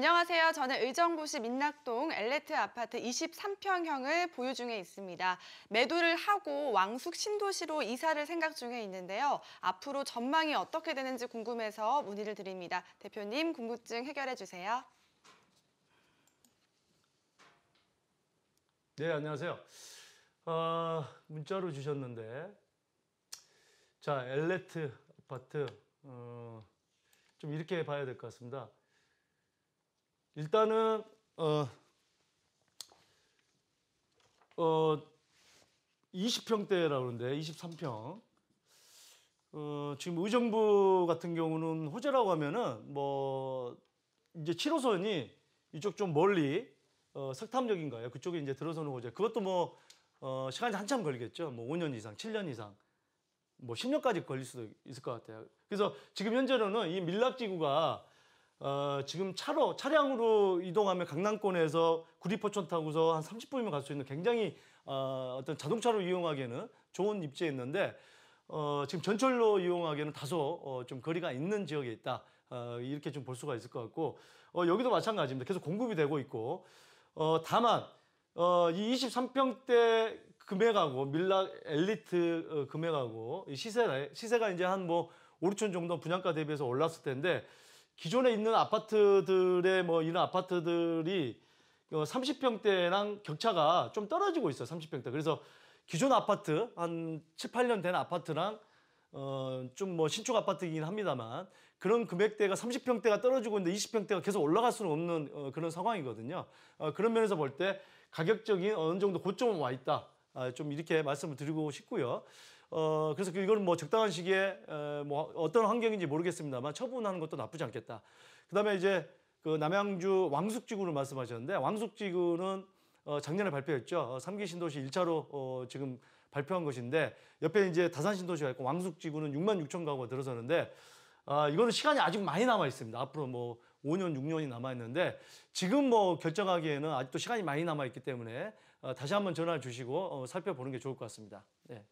안녕하세요. 저는 의정부시 민낙동 엘레트 아파트 23평형을 보유 중에 있습니다. 매도를 하고 왕숙 신도시로 이사를 생각 중에 있는데요. 앞으로 전망이 어떻게 되는지 궁금해서 문의를 드립니다. 대표님 궁금증 해결해 주세요. 네, 안녕하세요. 어, 문자로 주셨는데 자, 엘레트 아파트 어, 좀 이렇게 봐야 될 것 같습니다. 일단은 어, 어 20평대라고 그러는데 23평. 어, 지금 의정부 같은 경우는 호재라고 하면은 뭐 이제 7호선이 이쪽 좀 멀리 어, 석탐역인가요 그쪽에 이제 들어서는 호재. 그것도 뭐 어, 시간이 한참 걸리겠죠. 뭐 5년 이상, 7년 이상, 뭐 10년까지 걸릴 수도 있을 것 같아요. 그래서 지금 현재로는 이 밀락지구가 어, 지금 차로 차량으로 이동하면 강남권에서 구리포천 타고서 한 30분이면 갈 수 있는 굉장히 어, 어떤 자동차로 이용하기에는 좋은 입지에 있는데 어, 지금 전철로 이용하기에는 다소 어, 좀 거리가 있는 지역에 있다 어, 이렇게 좀 볼 수가 있을 것 같고 어, 여기도 마찬가지입니다. 계속 공급이 되고 있고 어, 다만 어, 이 23평대 금액하고 밀락 엘리트 어, 금액하고 시세 시세가 이제 한 뭐 5, 6천 정도 분양가 대비해서 올랐을 텐데 기존에 있는 아파트들의 뭐 이런 아파트들이 30평대랑 어, 격차가 좀 떨어지고 있어요. 30평대. 그래서 기존 아파트 한 7, 8년 된 아파트랑 어, 좀 뭐 신축 아파트이긴 합니다만 그런 금액대가 30평대가 떨어지고 있는데 20평대가 계속 올라갈 수는 없는 어, 그런 상황이거든요. 어, 그런 면에서 볼 때 가격적인 어느 정도 고점은 와 있다. 아, 좀 이렇게 말씀을 드리고 싶고요. 어, 그래서 그 이거는뭐 적당한 시기에 어, 뭐 어떤 환경인지 모르겠습니다만 처분하는 것도 나쁘지 않겠다. 그다음에 이제 그 남양주 왕숙지구를 말씀하셨는데 왕숙지구는 어, 작년에 발표했죠. 어, 삼기 신도시 일차로 어, 지금 발표한 것인데 옆에 이제 다산 신도시가 있고 왕숙지구는 6만 6천 가구가 들어서는데 아, 이거는 시간이 아직 많이 남아 있습니다. 앞으로 뭐 5년, 6년이 남아 있는데 지금 뭐 결정하기에는 아직도 시간이 많이 남아 있기 때문에 어, 다시 한번 전화 를 주시고 어, 살펴보는 게 좋을 것 같습니다. 네.